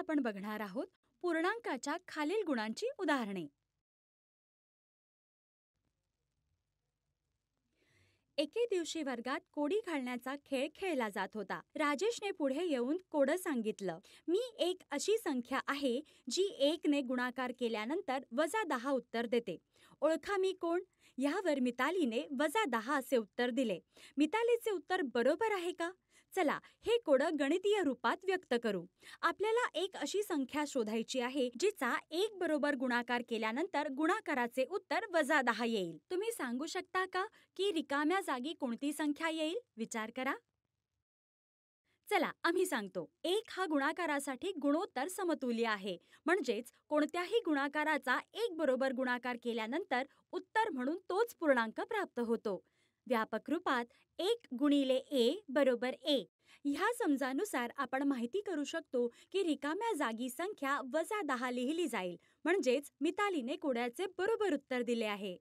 आपण बघणार आहोत पूर्णांकाच्या खालील गुणांची उदाहरणे एके दिवशी वर्गात कोडी घालण्याचा खेळ खेळला जात होता राजेशने पुढे येऊन कोडं सांगितलं मी एक अशी संख्या आहे जी ने गुणाकार केल्यानंतर वजा दहा उत्तर देते ओळखा मी कोण यावर मितालीने वजा दहा असे उत्तर दिले मितालीचे उत्तर बरोबर आहे का चला हे कोडं गणितीय रूपात व्यक्त करू आपल्याला एक अशी संख्या शोधायची आहे जिचा एक बरोबर गुणाकार केल्यानंतर गुणाकाराचे उत्तर वजा दहा येईल तुम्ही सांगू शकता का की रिकाम्या जागी कोणती संख्या येईल विचार करा चला आम्ही सांगतो एक हा गुणाकारासाठी गुणोत्तर समतुल्य आहे म्हणजेच कोणत्याही गुणाकाराचा एक बरोबर गुणाकार केल्यानंतर उत्तर म्हणून तोच पूर्णांक प्राप्त होतो व्यापक रूपात एक गुणिले ए बरोबर ए ह्या समजानुसार आपण माहिती करू शकतो की रिकाम्या जागी संख्या वजा दहा लिहिली जाईल म्हणजेच मितालीने कोड्याचे बरोबर उत्तर दिले आहे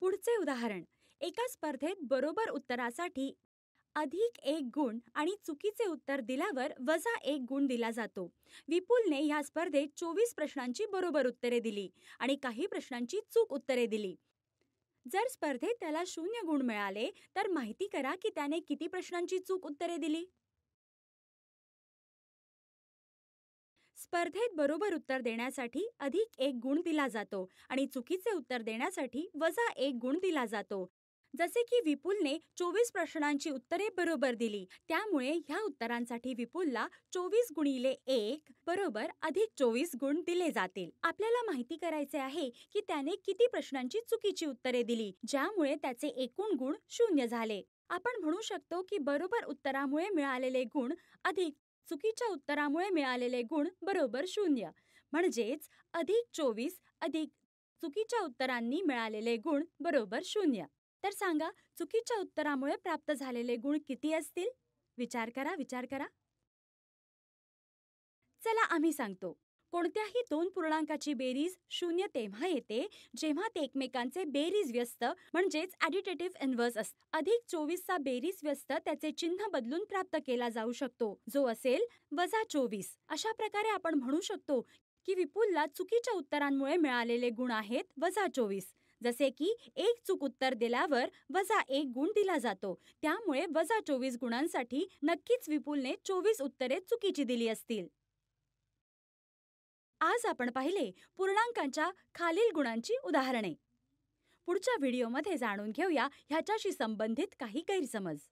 पुढचे उदाहरण एका स्पर्धेत बरोबर उत्तरासाठी अधिक एक गुण आणि चुकीचे उत्तर दिल्यावर वजा एक गुण दिला जातो विपुलने ह्या स्पर्धेत चोवीस प्रश्नांची बरोबर उत्तरे दिली आणि काही प्रश्नांची चूक उत्तरे दिली जर स्पर्धेत त्याला शून्य गुण मिळाले तर माहिती करा की त्याने किती प्रश्नांची चूक उत्तरे दिली स्पर्धेत बरोबर उत्तर देण्यासाठी अधिक एक गुण दिला जातो आणि चुकीचे उत्तर देण्यासाठी वजा एक गुण दिला जातो जसे की विपुलने चोवीस प्रश्नांची उत्तरे बरोबर दिली त्यामुळे ह्या उत्तरांसाठी विपुलला चोवीस गुणिले एक बरोबर अधिक चोवीस गुण दिले जातील आपल्याला माहिती करायचे आहे की त्याने किती प्रश्नांची चुकीची उत्तरे दिली ज्यामुळे त्याचे एकूण गुण शून्य झाले आपण म्हणू शकतो की बरोबर उत्तरामुळे मिळालेले गुण अधिक चुकीच्या उत्तरामुळे मिळालेले गुण बरोबर शून्य म्हणजेच अधिक चोवीस अधिक चुकीच्या उत्तरांनी मिळालेले गुण बरोबर शून्य तर सांगा चुकीच्या उत्तरामुळे प्राप्त झालेले गुण किती असतील विचार करा विचार करा चला आम्ही सांगतो कोणत्याही दोन पूर्णांकाची बेरीज शून्य तेव्हा येते जेव्हा ते एकमेकांचे बेरीज व्यस्त म्हणजेच ॲडिटेटिव्ह इन्व्हर्स असत अधिक चोवीसचा बेरीज व्यस्त त्याचे चिन्ह बदलून प्राप्त केला जाऊ शकतो जो असेल वजा चोवीस अशा प्रकारे आपण म्हणू शकतो की विपुलला चुकीच्या उत्तरांमुळे मिळालेले गुण आहेत वजा चोवीस जसे की एक चूक उत्तर दिल्यावर वजा एक गुण दिला जातो त्यामुळे वजा चोवीस गुणांसाठी नक्कीच विपुलने चोवीस उत्तरे चुकीची दिली असतील आज आपण पाहिले पूर्णांकांच्या खालील गुणांची उदाहरणे पुढच्या व्हिडिओमध्ये जाणून घेऊया ह्याच्याशी संबंधित काही गैरसमज